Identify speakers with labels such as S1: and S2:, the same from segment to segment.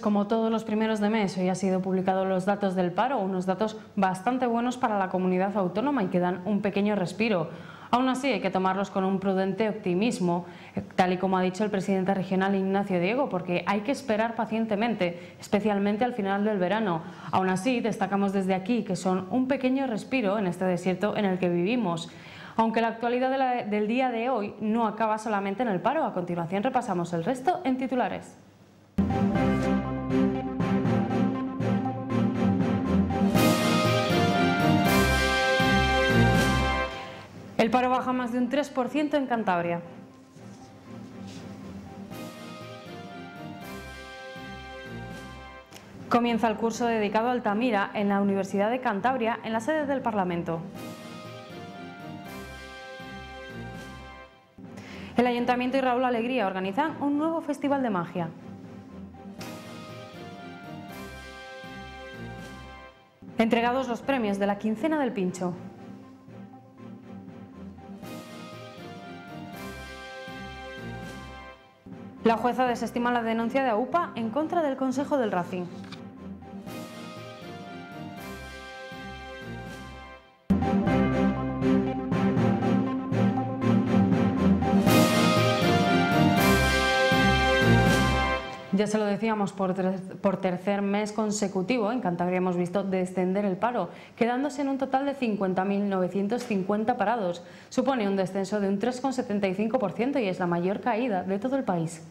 S1: como todos los primeros de mes, hoy ha sido publicado los datos del paro, unos datos bastante buenos para la comunidad autónoma y que dan un pequeño respiro. Aún así, hay que tomarlos con un prudente optimismo, eh, tal y como ha dicho el presidente regional Ignacio Diego, porque hay que esperar pacientemente, especialmente al final del verano. Aún así, destacamos desde aquí que son un pequeño respiro en este desierto en el que vivimos. Aunque la actualidad del día de hoy no acaba solamente en el paro, a continuación repasamos el resto en titulares. El paro baja más de un 3% en Cantabria. Comienza el curso dedicado a Altamira en la Universidad de Cantabria en la sede del Parlamento. El Ayuntamiento y Raúl Alegría organizan un nuevo festival de magia. Entregados los premios de la quincena del pincho. La jueza desestima la denuncia de AUPA en contra del Consejo del Racing. Ya se lo decíamos, por, por, tercer mes consecutivo en Cantabria hemos visto descender el paro, quedándose en un total de 50.950 parados. Supone un descenso de un 3,75% y es la mayor caída de todo el país.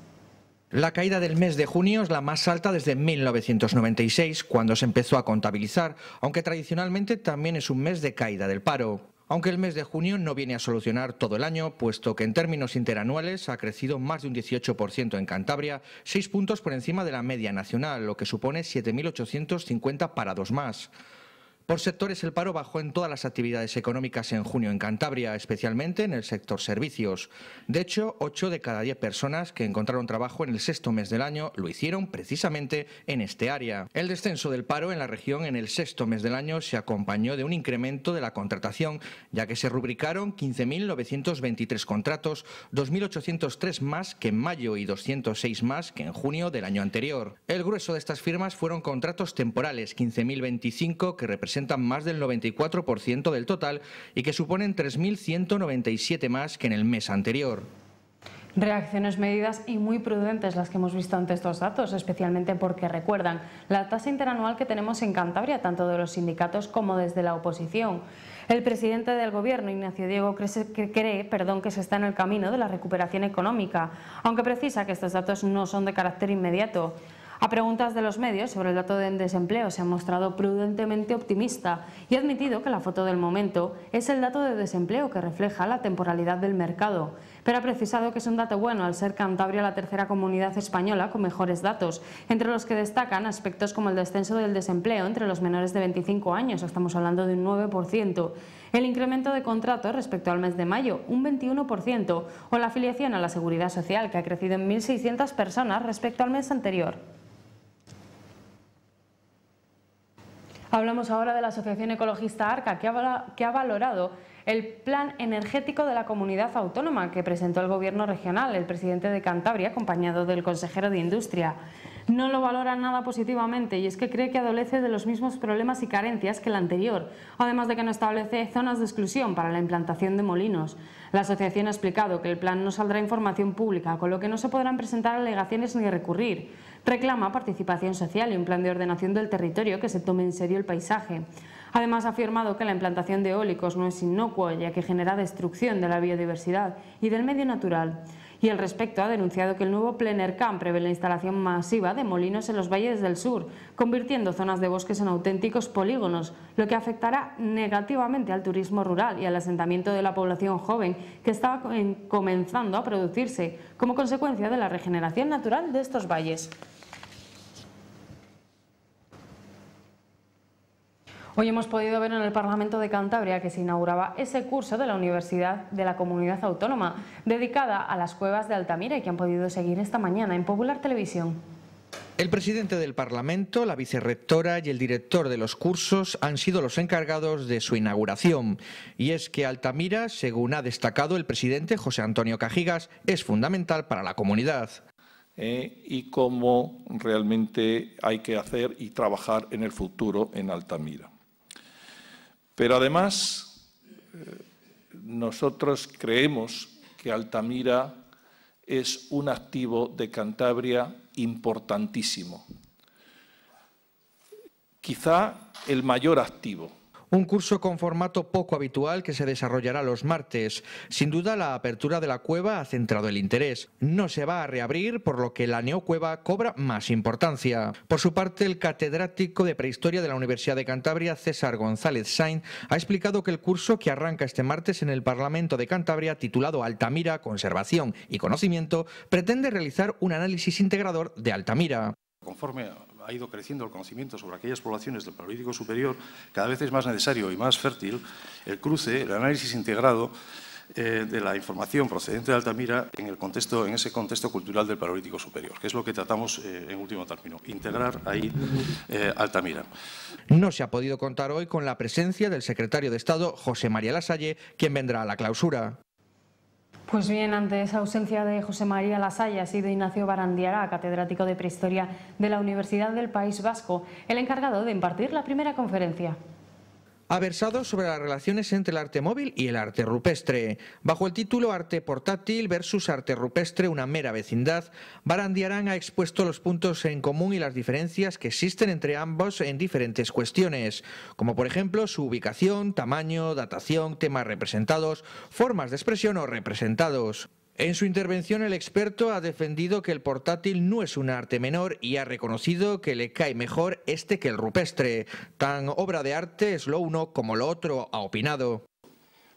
S2: La caída del mes de junio es la más alta desde 1996, cuando se empezó a contabilizar, aunque tradicionalmente también es un mes de caída del paro. Aunque el mes de junio no viene a solucionar todo el año, puesto que en términos interanuales ha crecido más de un 18% en Cantabria, 6 puntos por encima de la media nacional, lo que supone 7.850 parados más. Por sectores, el paro bajó en todas las actividades económicas en junio, en Cantabria especialmente, en el sector servicios. De hecho, 8 de cada 10 personas que encontraron trabajo en el sexto mes del año lo hicieron precisamente en este área. El descenso del paro en la región en el sexto mes del año se acompañó de un incremento de la contratación, ya que se rubricaron 15.923 contratos, 2.803 más que en mayo y 206 más que en junio del año anterior. El grueso de estas firmas fueron contratos temporales, 15.025 que representan representan más del 94% del total y que suponen 3.197 más que en el mes anterior.
S1: Reacciones medidas y muy prudentes las que hemos visto ante estos datos, especialmente porque recuerdan la tasa interanual que tenemos en Cantabria, tanto de los sindicatos como desde la oposición. El presidente del Gobierno, Ignacio Diego, cree, cree perdón, que se está en el camino de la recuperación económica, aunque precisa que estos datos no son de carácter inmediato. A preguntas de los medios sobre el dato de desempleo se ha mostrado prudentemente optimista y ha admitido que la foto del momento es el dato de desempleo que refleja la temporalidad del mercado, pero ha precisado que es un dato bueno al ser Cantabria la tercera comunidad española con mejores datos, entre los que destacan aspectos como el descenso del desempleo entre los menores de 25 años, estamos hablando de un 9%, el incremento de contratos respecto al mes de mayo, un 21%, o la afiliación a la seguridad social, que ha crecido en 1.600 personas respecto al mes anterior. Hablamos ahora de la Asociación Ecologista ARCA, que ha, valorado el plan energético de la comunidad autónoma que presentó el gobierno regional, el presidente de Cantabria, acompañado del consejero de Industria. No lo valora nada positivamente y es que cree que adolece de los mismos problemas y carencias que el anterior, además de que no establece zonas de exclusión para la implantación de molinos. La asociación ha explicado que el plan no saldrá información pública, con lo que no se podrán presentar alegaciones ni recurrir. Reclama participación social y un plan de ordenación del territorio que se tome en serio el paisaje. Además, ha afirmado que la implantación de eólicos no es inocua, ya que genera destrucción de la biodiversidad y del medio natural y al respecto ha denunciado que el nuevo camp prevé la instalación masiva de molinos en los valles del sur, convirtiendo zonas de bosques en auténticos polígonos, lo que afectará negativamente al turismo rural y al asentamiento de la población joven que está comenzando a producirse como consecuencia de la regeneración natural de estos valles. Hoy hemos podido ver en el Parlamento de Cantabria que se inauguraba ese curso de la Universidad de la Comunidad Autónoma, dedicada a las cuevas de Altamira y que han podido seguir esta mañana en Popular Televisión.
S2: El presidente del Parlamento, la vicerrectora y el director de los cursos han sido los encargados de su inauguración. Y es que Altamira, según ha destacado el presidente José Antonio Cajigas, es fundamental para la comunidad. Eh, y cómo realmente hay que hacer y trabajar en el futuro en Altamira. Pero además, eh, nosotros creemos que Altamira es un activo de Cantabria importantísimo. Quizá el mayor activo un curso con formato poco habitual que se desarrollará los martes. Sin duda, la apertura de la cueva ha centrado el interés. No se va a reabrir, por lo que la neocueva cobra más importancia. Por su parte, el catedrático de Prehistoria de la Universidad de Cantabria, César González Sainz, ha explicado que el curso que arranca este martes en el Parlamento de Cantabria, titulado Altamira, Conservación y Conocimiento, pretende realizar un análisis integrador de Altamira.
S3: Conforme ha ido creciendo el conocimiento sobre aquellas poblaciones del Paleolítico Superior, cada vez es más necesario y más fértil el cruce, el análisis integrado eh, de la información procedente de Altamira en, el contexto, en ese contexto cultural del Paleolítico Superior, que es lo que tratamos eh, en último término, integrar ahí eh, Altamira.
S2: No se ha podido contar hoy con la presencia del secretario de Estado, José María Lasalle, quien vendrá a la clausura.
S1: Pues bien, ante esa ausencia de José María Lasallas y de Ignacio Barandiara, catedrático de Prehistoria de la Universidad del País Vasco, el encargado de impartir la primera conferencia
S2: ha versado sobre las relaciones entre el arte móvil y el arte rupestre. Bajo el título Arte portátil versus arte rupestre, una mera vecindad, Barandiarán ha expuesto los puntos en común y las diferencias que existen entre ambos en diferentes cuestiones, como por ejemplo su ubicación, tamaño, datación, temas representados, formas de expresión o representados. En su intervención el experto ha defendido que el portátil no es un arte menor y ha reconocido que le cae mejor este que el rupestre. Tan obra de arte es lo uno como lo otro, ha opinado.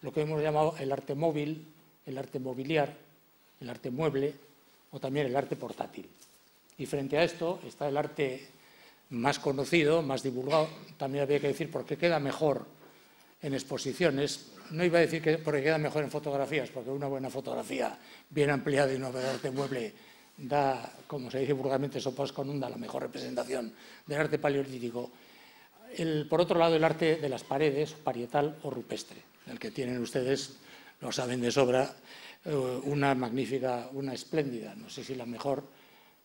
S3: Lo que hemos llamado el arte móvil, el arte mobiliar, el arte mueble o también el arte portátil. Y frente a esto está el arte más conocido, más divulgado, también había que decir por qué queda mejor en exposiciones. No iba a decir que porque queda mejor en fotografías, porque una buena fotografía bien ampliada y no de mueble da, como se dice vulgarmente, sopas con una la mejor representación del arte paleolítico. por otro lado, el arte de las paredes, parietal o rupestre, el que tienen ustedes, lo saben de sobra, eh, una magnífica, una espléndida, no sé si la mejor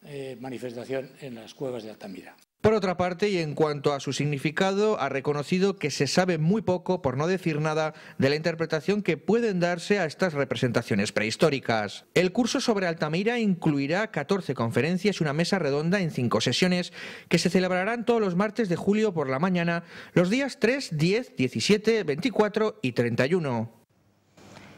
S3: eh, manifestación en las cuevas de Altamira.
S2: Por otra parte, y en cuanto a su significado, ha reconocido que se sabe muy poco, por no decir nada, de la interpretación que pueden darse a estas representaciones prehistóricas. El curso sobre Altamira incluirá 14 conferencias y una mesa redonda en cinco sesiones que se celebrarán todos los martes de julio por la mañana, los días 3, 10, 17, 24 y 31.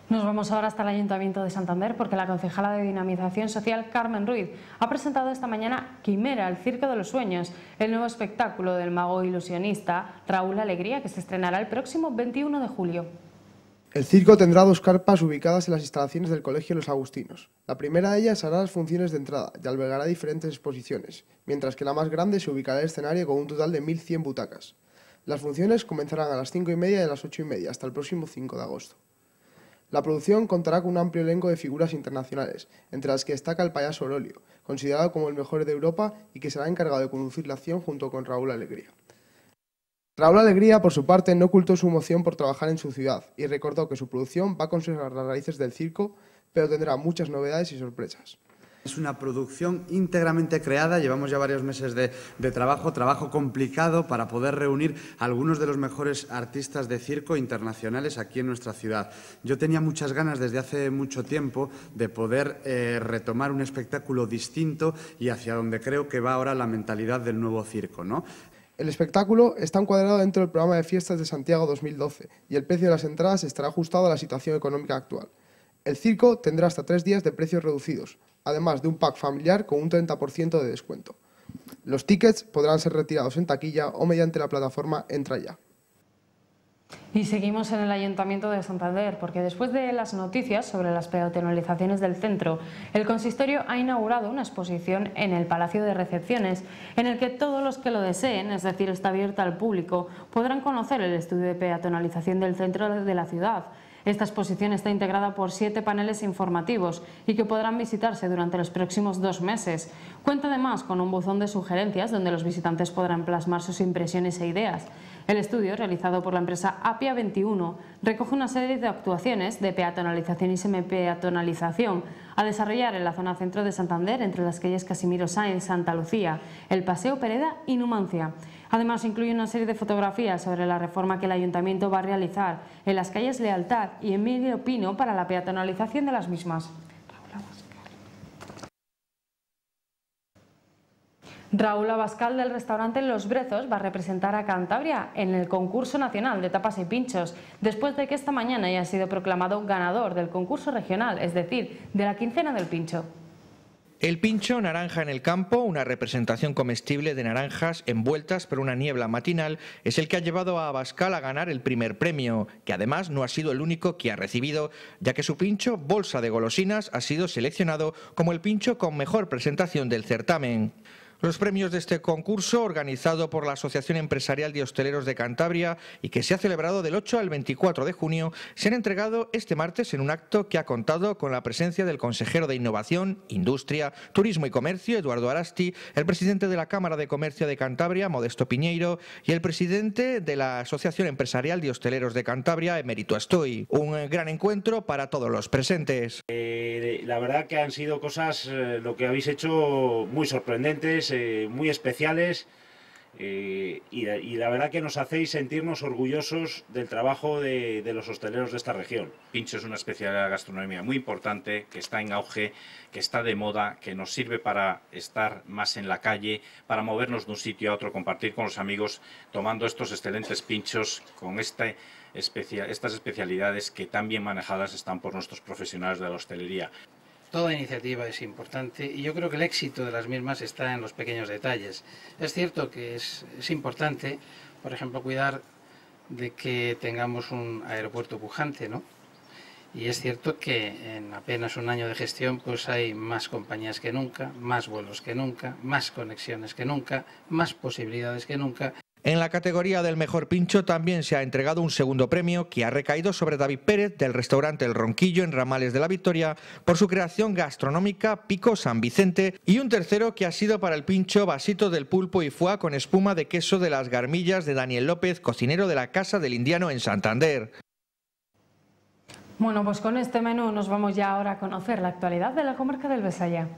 S1: Nos vamos ahora hasta el Ayuntamiento de Santander porque la concejala de Dinamización Social, Carmen Ruiz, ha presentado esta mañana Quimera, el Circo de los Sueños, el nuevo espectáculo del mago ilusionista Raúl Alegría que se estrenará el próximo 21 de julio.
S3: El circo tendrá dos carpas ubicadas en las instalaciones del Colegio Los Agustinos. La primera de ellas hará las funciones de entrada y albergará diferentes exposiciones, mientras que la más grande se ubicará en el escenario con un total de 1.100 butacas. Las funciones comenzarán a las 5 y media y a las 8 y media hasta el próximo 5 de agosto. La producción contará con un amplio elenco de figuras internacionales, entre las que destaca el payaso Orolio, considerado como el mejor de Europa y que será encargado de conducir la acción junto con Raúl Alegría. Raúl Alegría, por su parte, no ocultó su emoción por trabajar en su ciudad y recordó que su producción va a conservar las raíces del circo, pero tendrá muchas novedades y sorpresas. Es una producción íntegramente creada, llevamos ya varios meses de, trabajo, trabajo complicado para poder reunir algunos de los mejores artistas de circo internacionales aquí en nuestra ciudad. Yo tenía muchas ganas desde hace mucho tiempo de poder eh, retomar un espectáculo distinto y hacia donde creo que va ahora la mentalidad del nuevo circo. ¿no? El espectáculo está encuadrado dentro del programa de fiestas de Santiago 2012 y el precio de las entradas estará ajustado a la situación económica actual. El circo tendrá hasta tres días de precios reducidos, además de un pack familiar con un 30% de descuento. Los tickets podrán ser retirados en taquilla o mediante la plataforma Entra ya.
S1: Y seguimos en el Ayuntamiento de Santander, porque después de las noticias sobre las peatonalizaciones del centro, el consistorio ha inaugurado una exposición en el Palacio de Recepciones, en el que todos los que lo deseen, es decir, está abierta al público, podrán conocer el estudio de peatonalización del centro de la ciudad, esta exposición está integrada por siete paneles informativos y que podrán visitarse durante los próximos dos meses. Cuenta además con un buzón de sugerencias donde los visitantes podrán plasmar sus impresiones e ideas. El estudio, realizado por la empresa Apia 21, recoge una serie de actuaciones de peatonalización y semipeatonalización a desarrollar en la zona centro de Santander, entre las calles Casimiro Sáenz, Santa Lucía, el Paseo Pereda y Numancia. Además, incluye una serie de fotografías sobre la reforma que el Ayuntamiento va a realizar en las calles Lealtad y Emilio Pino para la peatonalización de las mismas. Raúl Abascal del restaurante Los Brezos va a representar a Cantabria en el concurso nacional de tapas y pinchos, después de que esta mañana haya sido proclamado ganador del concurso regional, es decir, de la quincena del pincho.
S2: El pincho Naranja en el campo, una representación comestible de naranjas envueltas por una niebla matinal, es el que ha llevado a Abascal a ganar el primer premio, que además no ha sido el único que ha recibido, ya que su pincho Bolsa de Golosinas ha sido seleccionado como el pincho con mejor presentación del certamen. Los premios de este concurso, organizado por la Asociación Empresarial de Hosteleros de Cantabria y que se ha celebrado del 8 al 24 de junio, se han entregado este martes en un acto que ha contado con la presencia del consejero de Innovación, Industria, Turismo y Comercio, Eduardo Arasti, el presidente de la Cámara de Comercio de Cantabria, Modesto Piñeiro, y el presidente de la Asociación Empresarial de Hosteleros de Cantabria, Emerito Astoy. Un gran encuentro para todos los presentes.
S3: Eh, la verdad que han sido cosas, eh, lo que habéis hecho, muy sorprendentes eh, muy especiales eh, y, la verdad que nos hacéis sentirnos orgullosos del trabajo de, los hosteleros de esta región. Pincho es una especialidad de gastronomía muy importante, que está en auge, que está de moda, que nos sirve para estar más
S2: en la calle, para movernos de un sitio a otro, compartir con los amigos, tomando estos excelentes pinchos
S3: con este estas especialidades que tan bien manejadas están por nuestros profesionales de la hostelería. Toda iniciativa es importante y yo creo que el éxito de las mismas está en
S1: los pequeños detalles. Es cierto que es, importante, por ejemplo, cuidar de que tengamos un aeropuerto pujante, ¿no? Y es cierto que
S3: en apenas un año de gestión pues hay más compañías que nunca, más vuelos que nunca, más conexiones que nunca, más posibilidades que nunca
S2: en la categoría del mejor pincho también se ha entregado un segundo premio que ha recaído sobre David Pérez del restaurante El Ronquillo en Ramales de la Victoria por su creación gastronómica Pico San Vicente y un tercero que ha sido para el pincho Vasito del Pulpo y Fua con espuma de queso de las Garmillas de Daniel López, cocinero de la Casa del Indiano en Santander.
S1: Bueno, pues con este menú nos vamos ya ahora a conocer la actualidad de la comarca del Besaya.